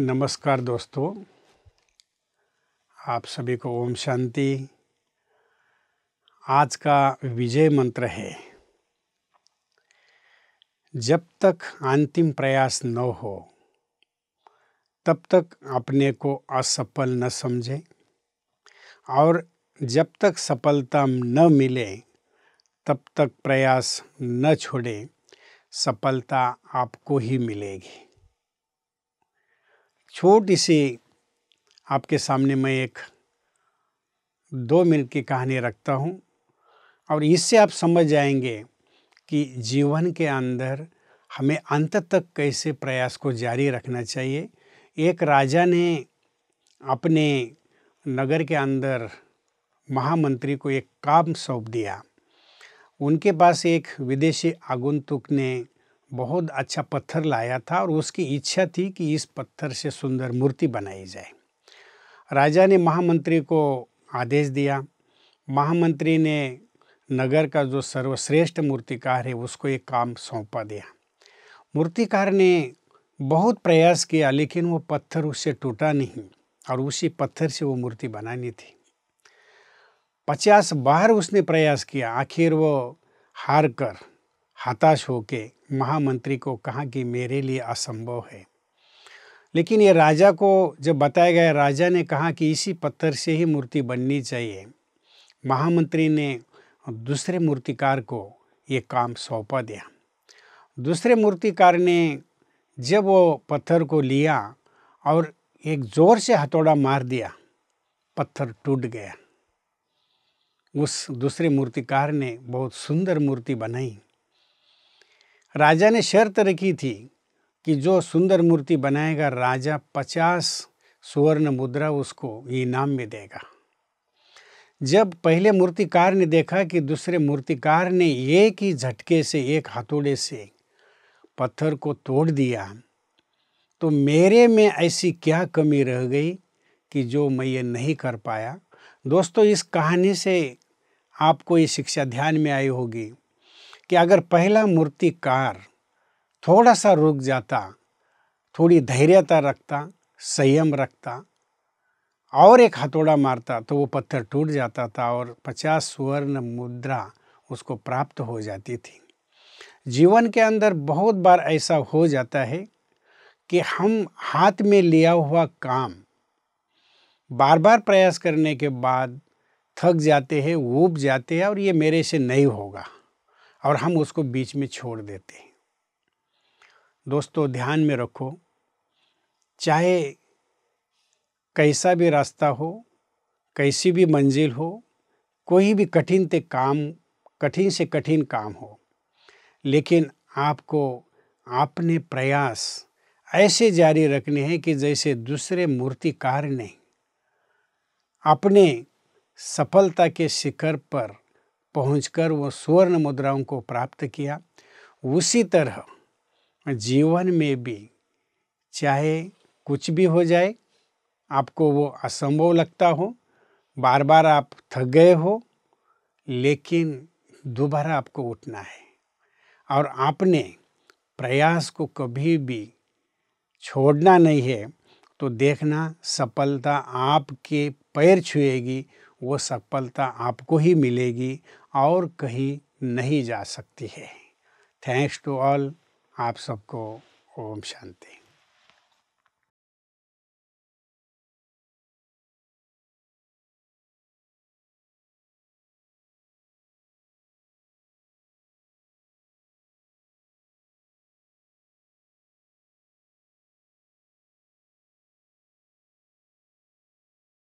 नमस्कार दोस्तों आप सभी को ओम शांति आज का विजय मंत्र है जब तक अंतिम प्रयास न हो तब तक अपने को असफल न समझे और जब तक सफलता न मिले तब तक प्रयास न छोड़े सफलता आपको ही मिलेगी छोटी सी आपके सामने मैं एक दो मिनट की कहानी रखता हूँ और इससे आप समझ जाएंगे कि जीवन के अंदर हमें अंत तक कैसे प्रयास को जारी रखना चाहिए एक राजा ने अपने नगर के अंदर महामंत्री को एक काम सौंप दिया उनके पास एक विदेशी आगुंतुक ने बहुत अच्छा पत्थर लाया था और उसकी इच्छा थी कि इस पत्थर से सुंदर मूर्ति बनाई जाए राजा ने महामंत्री को आदेश दिया महामंत्री ने नगर का जो सर्वश्रेष्ठ मूर्तिकार है उसको एक काम सौंपा दिया मूर्तिकार ने बहुत प्रयास किया लेकिन वो पत्थर उससे टूटा नहीं और उसी पत्थर से वो मूर्ति बनानी थी पचास बार उसने प्रयास किया आखिर वो हार कर हताश होके महामंत्री को कहा कि मेरे लिए असंभव है लेकिन ये राजा को जब बताया गया राजा ने कहा कि इसी पत्थर से ही मूर्ति बननी चाहिए महामंत्री ने दूसरे मूर्तिकार को ये काम सौंपा दिया दूसरे मूर्तिकार ने जब वो पत्थर को लिया और एक ज़ोर से हथौड़ा मार दिया पत्थर टूट गया उस दूसरे मूर्तिकार ने बहुत सुंदर मूर्ति बनाई राजा ने शर्त रखी थी कि जो सुंदर मूर्ति बनाएगा राजा पचास सुवर्ण मुद्रा उसको इनाम में देगा जब पहले मूर्तिकार ने देखा कि दूसरे मूर्तिकार ने एक ही झटके से एक हथौड़े से पत्थर को तोड़ दिया तो मेरे में ऐसी क्या कमी रह गई कि जो मैं ये नहीं कर पाया दोस्तों इस कहानी से आपको ये शिक्षा ध्यान में आई होगी कि अगर पहला मूर्तिकार थोड़ा सा रुक जाता थोड़ी धैर्यता रखता संयम रखता और एक हथौड़ा मारता तो वो पत्थर टूट जाता था और पचास सुवर्ण मुद्रा उसको प्राप्त हो जाती थी जीवन के अंदर बहुत बार ऐसा हो जाता है कि हम हाथ में लिया हुआ काम बार बार प्रयास करने के बाद थक जाते हैं ऊब जाते हैं और ये मेरे से नहीं होगा और हम उसको बीच में छोड़ देते हैं दोस्तों ध्यान में रखो चाहे कैसा भी रास्ता हो कैसी भी मंजिल हो कोई भी कठिन से काम कठिन से कठिन काम हो लेकिन आपको आपने प्रयास ऐसे जारी रखने हैं कि जैसे दूसरे मूर्तिकार ने अपने सफलता के शिखर पर पहुंचकर वो स्वर्ण मुद्राओं को प्राप्त किया उसी तरह जीवन में भी चाहे कुछ भी हो जाए आपको वो असंभव लगता हो बार बार आप थक गए हो लेकिन दोबारा आपको उठना है और आपने प्रयास को कभी भी छोड़ना नहीं है तो देखना सफलता आपके पैर छुएगी वो सफलता आपको ही मिलेगी और कहीं नहीं जा सकती है थैंक्स टू ऑल आप सबको ओम शांति